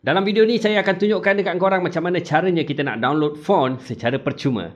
Dalam video ni saya akan tunjukkan dekat korang macam mana caranya kita nak download font secara percuma.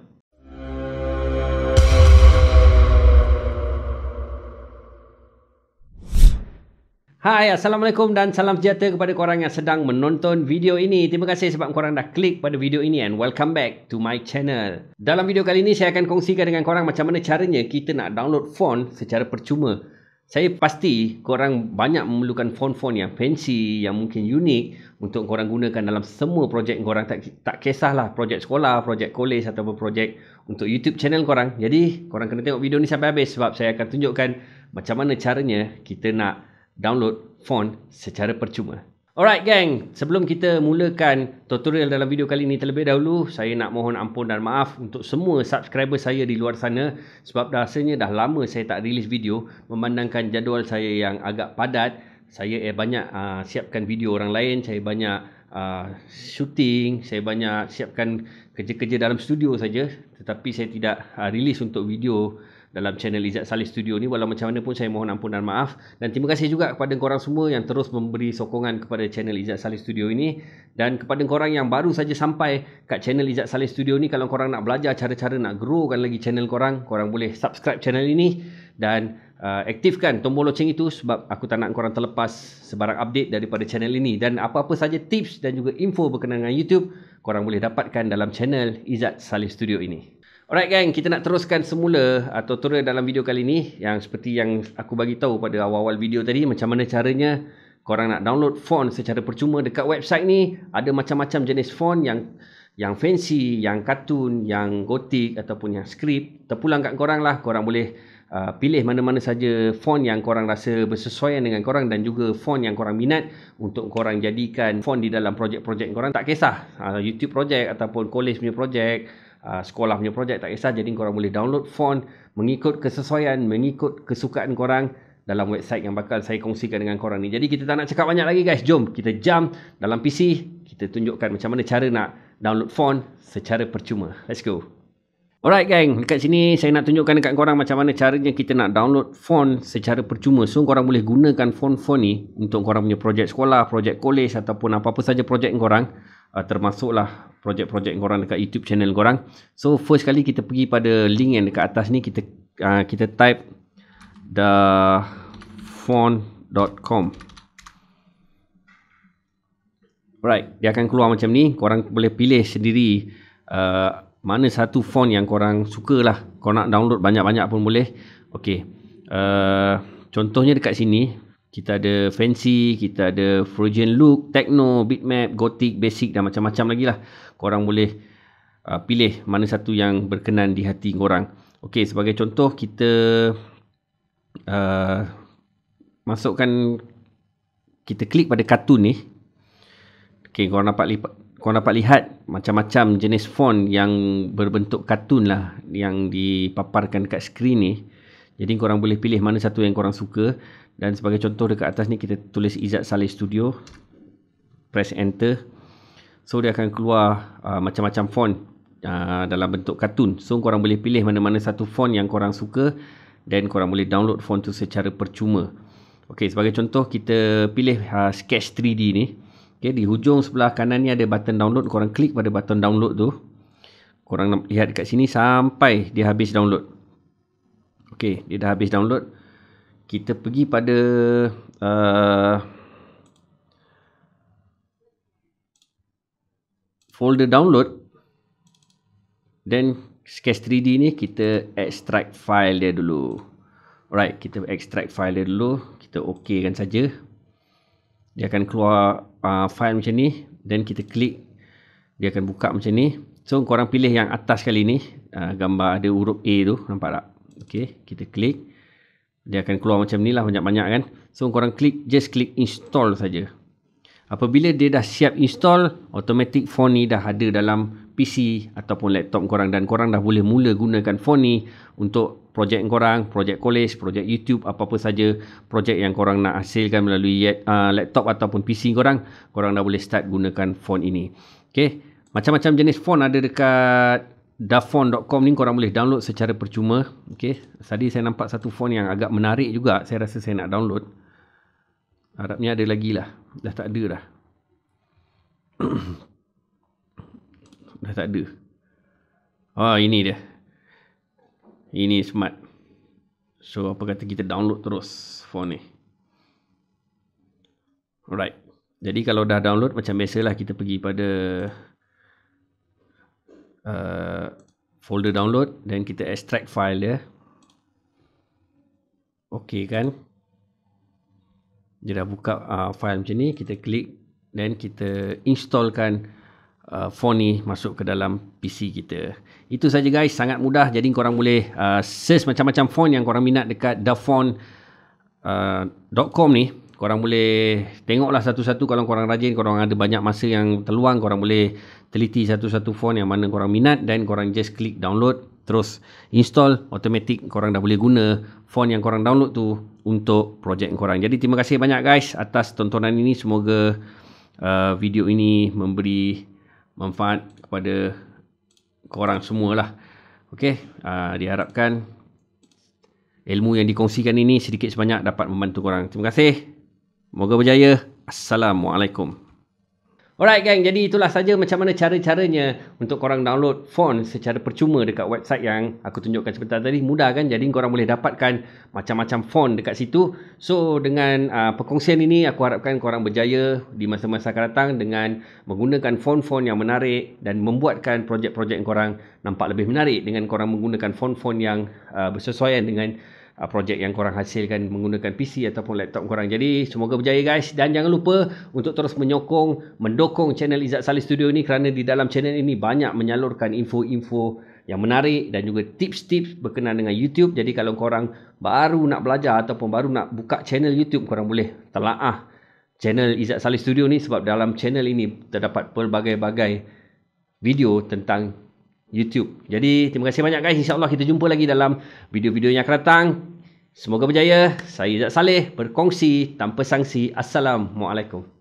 Hai Assalamualaikum dan salam sejahtera kepada korang yang sedang menonton video ini. Terima kasih sebab korang dah klik pada video ini and welcome back to my channel. Dalam video kali ini saya akan kongsikan dengan korang macam mana caranya kita nak download font secara percuma saya pasti korang banyak memerlukan font-font yang fancy, yang mungkin unik untuk korang gunakan dalam semua projek korang tak tak kisahlah projek sekolah, projek kolej atau projek untuk YouTube channel korang. Jadi korang kena tengok video ni sampai habis sebab saya akan tunjukkan macam mana caranya kita nak download font secara percuma. Alright gang, sebelum kita mulakan tutorial dalam video kali ini terlebih dahulu, saya nak mohon ampun dan maaf untuk semua subscriber saya di luar sana sebab rasanya dah lama saya tak rilis video memandangkan jadual saya yang agak padat. Saya eh banyak uh, siapkan video orang lain, saya banyak uh, shooting, saya banyak siapkan kerja-kerja dalam studio saja tetapi saya tidak uh, ah, rilis untuk video dalam channel Izzat Salih Studio ni walau macam mana pun saya mohon ampun dan maaf dan terima kasih juga kepada korang semua yang terus memberi sokongan kepada channel Izzat Salih Studio ini dan kepada korang yang baru saja sampai kat channel Izzat Salih Studio ni kalau korang nak belajar cara-cara nak growkan lagi channel korang korang boleh subscribe channel ini dan uh, aktifkan tombol loceng itu sebab aku tak nak korang terlepas sebarang update daripada channel ini dan apa-apa saja tips dan juga info berkenaan dengan YouTube korang boleh dapatkan dalam channel Izzat Salih Studio ini Alright gang, kita nak teruskan semula atau tutorial dalam video kali ni yang seperti yang aku bagi tahu pada awal-awal video tadi macam mana caranya korang nak download font secara percuma dekat website ni ada macam-macam jenis font yang yang fancy, yang cartoon, yang gotik ataupun yang script terpulang kat korang lah, korang boleh uh, pilih mana-mana saja font yang korang rasa bersesuaian dengan korang dan juga font yang korang minat untuk korang jadikan font di dalam projek-projek korang tak kisah uh, YouTube projek ataupun college punya projek. Ah, sekolah punya projek tak kisah jadi korang boleh download font mengikut kesesuaian mengikut kesukaan korang dalam website yang bakal saya kongsikan dengan korang ni jadi kita tak nak cakap banyak lagi guys jom kita jump dalam PC kita tunjukkan macam mana cara nak download font secara percuma let's go Alright gang, dekat sini saya nak tunjukkan dekat korang macam mana caranya kita nak download font secara percuma. So korang boleh gunakan font-font ni untuk korang punya projek sekolah, projek kolej ataupun apa-apa saja projek korang. Ah, termasuklah projek-projek korang dekat YouTube channel korang. So first kali kita pergi pada link yang dekat atas ni kita uh, kita type the font.com. Alright, dia akan keluar macam ni. Korang boleh pilih sendiri uh, mana satu font yang korang suka lah. Korang nak download banyak-banyak pun boleh. Okay. Uh, contohnya dekat sini, kita ada fancy, kita ada frozen look, techno, bitmap, gothic, basic dan macam-macam lagi lah. Korang boleh uh, pilih mana satu yang berkenan di hati korang. Okey, sebagai contoh kita uh, masukkan kita klik pada kartun ni. Okey, korang dapat lipat korang dapat lihat macam-macam jenis font yang berbentuk kartun lah yang dipaparkan dekat skrin ni. Jadi korang boleh pilih mana satu yang korang suka. Dan sebagai contoh dekat atas ni kita tulis Izzat Saleh Studio. Press enter. So dia akan keluar uh, macam-macam font uh, dalam bentuk kartun. So korang boleh pilih mana-mana satu font yang korang suka. Dan korang boleh download font tu secara percuma. Okay sebagai contoh kita pilih uh, Sketch 3D ni. Okay di hujung sebelah kanan ni ada button download. Korang klik pada button download tu. Korang lihat dekat sini sampai dia habis download. Okey, dia dah habis download. Kita pergi pada uh, folder download. Then Sketch 3D ni kita extract file dia dulu. Alright, kita extract file dia dulu. Kita kan saja. Dia akan keluar uh, file macam ni. Then kita klik. Dia akan buka macam ni. So, korang pilih yang atas kali ni. Uh, gambar ada huruf A tu. Nampak tak? Okay, kita klik. Dia akan keluar macam ni lah banyak-banyak kan. So, korang klik, just klik install saja. Apabila dia dah siap install, automatic phone ni dah ada dalam PC ataupun laptop korang dan korang dah boleh mula gunakan phone ni untuk projek korang, projek college, projek YouTube, apa-apa saja projek yang korang nak hasilkan melalui uh, laptop ataupun PC korang, korang dah boleh start gunakan phone ini. Okay, macam-macam jenis phone ada dekat dafon.com ni korang boleh download secara percuma. Okay. Tadi saya nampak satu font yang agak menarik juga. Saya rasa saya nak download. Harapnya ada lagi lah. Dah tak ada dah. dah tak ada. Oh, ini dia. Ini smart. So, apa kata kita download terus font ni. Alright. Jadi, kalau dah download, macam biasalah kita pergi pada uh, folder download dan kita extract file dia okey kan dia dah buka uh, file macam ni kita klik dan kita installkan uh, font ni masuk ke dalam PC kita itu saja guys sangat mudah jadi korang boleh uh, search macam-macam font yang korang minat dekat thefont.com uh, ni korang boleh tengoklah satu-satu kalau korang rajin korang ada banyak masa yang terluang korang boleh teliti satu-satu phone yang mana korang minat dan korang just click download terus install automatic korang dah boleh guna phone yang korang download tu untuk projek korang jadi terima kasih banyak guys atas tontonan ini semoga uh, video ini memberi manfaat kepada korang semualah Okey, uh, diharapkan ilmu yang dikongsikan ini sedikit sebanyak dapat membantu korang. Terima kasih. Moga berjaya. Assalamualaikum. Alright gang, jadi itulah saja macam mana cara-caranya untuk korang download font secara percuma dekat website yang aku tunjukkan sebentar tadi. Mudah kan? Jadi korang boleh dapatkan macam-macam font dekat situ. So, dengan uh, perkongsian ini, aku harapkan korang berjaya di masa-masa akan datang dengan menggunakan font-font yang menarik dan membuatkan projek-projek korang nampak lebih menarik dengan korang menggunakan font-font yang uh, bersesuaian dengan uh, projek yang korang hasilkan menggunakan PC ataupun laptop korang. Jadi semoga berjaya guys dan jangan lupa untuk terus menyokong, mendukung channel Izzat Salih Studio ni kerana di dalam channel ini banyak menyalurkan info-info yang menarik dan juga tips-tips berkenaan dengan YouTube. Jadi kalau korang baru nak belajar ataupun baru nak buka channel YouTube, korang boleh telaah channel Izzat Salih Studio ni sebab dalam channel ini terdapat pelbagai-bagai video tentang YouTube. Jadi terima kasih banyak guys. InsyaAllah kita jumpa lagi dalam video-video yang akan datang. Semoga berjaya. Saya Izzat Saleh berkongsi tanpa sanksi. Assalamualaikum.